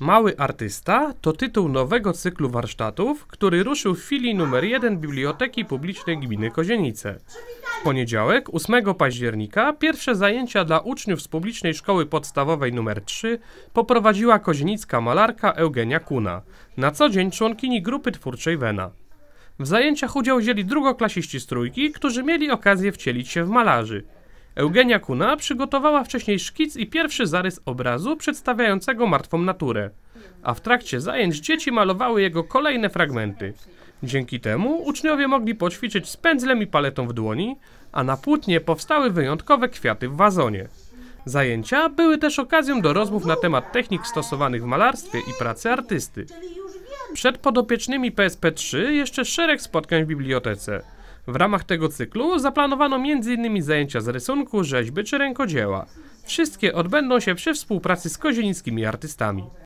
Mały artysta to tytuł nowego cyklu warsztatów, który ruszył w filii numer 1 Biblioteki Publicznej Gminy Kozienice. W poniedziałek, 8 października, pierwsze zajęcia dla uczniów z publicznej szkoły podstawowej nr 3 poprowadziła kozienicka malarka Eugenia Kuna, na co dzień członkini grupy twórczej Wena. W zajęciach udział wzięli drugoklasiści strójki, którzy mieli okazję wcielić się w malarzy. Eugenia Kuna przygotowała wcześniej szkic i pierwszy zarys obrazu przedstawiającego martwą naturę, a w trakcie zajęć dzieci malowały jego kolejne fragmenty. Dzięki temu uczniowie mogli poćwiczyć z pędzlem i paletą w dłoni, a na płótnie powstały wyjątkowe kwiaty w wazonie. Zajęcia były też okazją do rozmów na temat technik stosowanych w malarstwie i pracy artysty. Przed podopiecznymi PSP3 jeszcze szereg spotkań w bibliotece. W ramach tego cyklu zaplanowano m.in. zajęcia z rysunku, rzeźby czy rękodzieła. Wszystkie odbędą się przy współpracy z kozienickimi artystami.